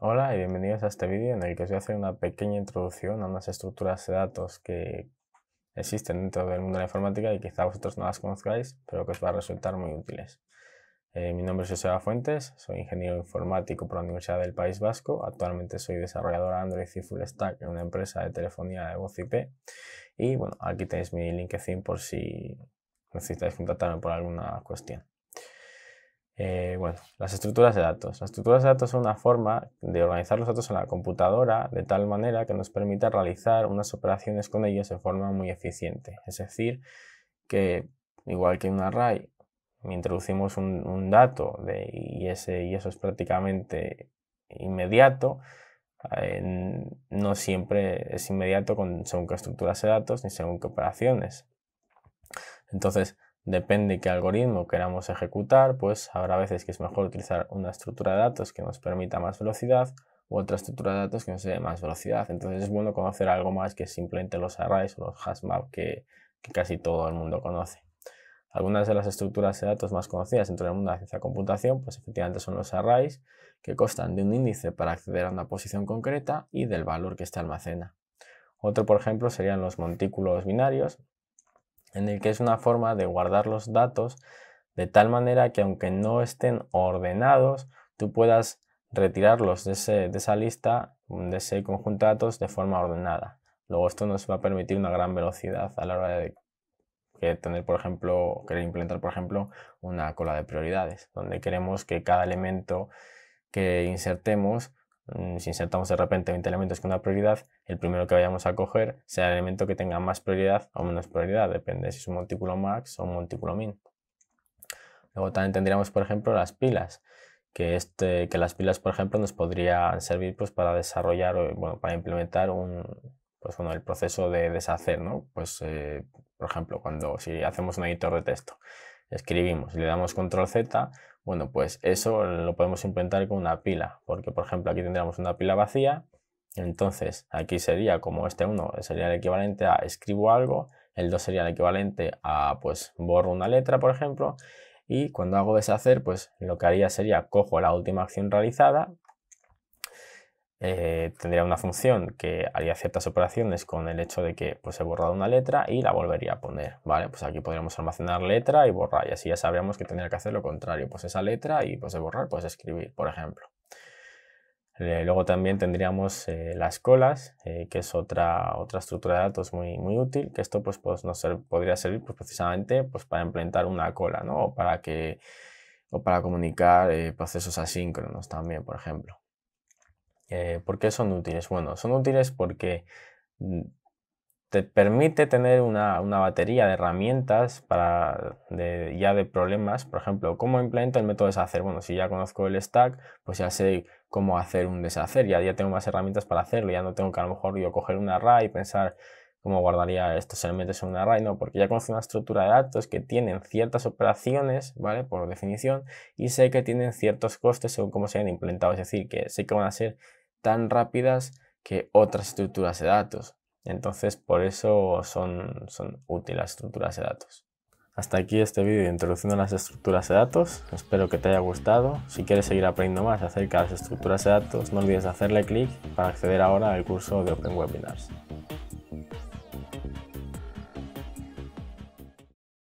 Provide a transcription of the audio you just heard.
Hola y bienvenidos a este vídeo en el que os voy a hacer una pequeña introducción a unas estructuras de datos que existen dentro del mundo de la informática y quizá vosotros no las conozcáis, pero que os va a resultar muy útiles. Eh, mi nombre es Joseba Fuentes, soy ingeniero informático por la Universidad del País Vasco, actualmente soy desarrollador Android y Full Stack en una empresa de telefonía de voz IP y bueno, aquí tenéis mi LinkedIn por si necesitáis contactarme por alguna cuestión. Eh, bueno, las estructuras de datos. Las estructuras de datos son una forma de organizar los datos en la computadora de tal manera que nos permita realizar unas operaciones con ellos de forma muy eficiente. Es decir, que igual que un array, introducimos un, dato de, y, ese, y eso es prácticamente inmediato, eh, no siempre es inmediato según qué estructuras de datos ni según qué operaciones. Entonces, Depende de qué algoritmo queramos ejecutar, pues habrá veces que es mejor utilizar una estructura de datos que nos permita más velocidad u otra estructura de datos que nos dé más velocidad. Entonces es bueno conocer algo más que simplemente los arrays o los hash map que, casi todo el mundo conoce. Algunas de las estructuras de datos más conocidas dentro del mundo de la ciencia computación, pues efectivamente son los arrays, que constan de un índice para acceder a una posición concreta y del valor que está almacena. Otro, por ejemplo, serían los montículos binarios, en el que es una forma de guardar los datos de tal manera que aunque no estén ordenados, tú puedas retirarlos de, esa lista, mm, de ese conjunto de datos de forma ordenada. Luego esto nos va a permitir una gran velocidad a la hora de tener, por ejemplo, querer implementar, por ejemplo, una cola de prioridades, donde queremos que cada elemento que insertemos Mm, si insertamos de repente 20 elementos con una prioridad, el primero que vayamos a coger será el elemento que tenga más prioridad o menos prioridad, depende si es un montículo max o un montículo min. Luego también tendríamos, por ejemplo, las pilas, que, este, las pilas, por ejemplo, nos podrían servir pues, para desarrollar o para implementar un, pues, el proceso de deshacer, Pues, eh, por ejemplo, cuando si hacemos un editor de texto escribimos y le damos control Z, bueno, pues eso lo podemos implementar con una pila, porque por ejemplo aquí tendríamos una pila vacía, entonces aquí sería como este 1 sería el equivalente a escribo algo, el 2 sería el equivalente a pues borro una letra, por ejemplo, y cuando hago deshacer, pues lo que haría sería cojo la última acción realizada, eh, tendría una función que haría ciertas operaciones con el hecho de que pues he borrado una letra y la volvería a poner, ¿vale? Pues aquí podríamos almacenar letra y borrar y así ya sabríamos que tendría que hacer lo contrario, pues esa letra y pues de borrar pues escribir, por ejemplo. Eh, luego también tendríamos eh, las colas, que es otra, otra estructura de datos muy, muy útil, que esto pues, pues nos podría servir pues, precisamente pues, para implementar una cola, para, que, o para comunicar procesos asíncronos también, por ejemplo. Eh, ¿Por qué son útiles? Bueno, son útiles porque mm, te permite tener una, batería de herramientas para ya de problemas. Por ejemplo, ¿cómo implemento el método deshacer? Bueno, si ya conozco el stack, pues ya sé cómo hacer un deshacer, ya, ya tengo más herramientas para hacerlo, ya no tengo que a lo mejor yo coger un array y pensar cómo guardaría estos elementos en un array, no, porque ya conozco una estructura de datos que tienen ciertas operaciones, ¿vale? Por definición, y sé que tienen ciertos costes según cómo se han implementado, es decir, que sé que van a ser tan rápidas que otras estructuras de datos. Entonces, por eso son, útiles las estructuras de datos. Hasta aquí este vídeo introduciendo las estructuras de datos. Espero que te haya gustado. Si quieres seguir aprendiendo más acerca de las estructuras de datos, no olvides hacerle clic para acceder ahora al curso de Open Webinars.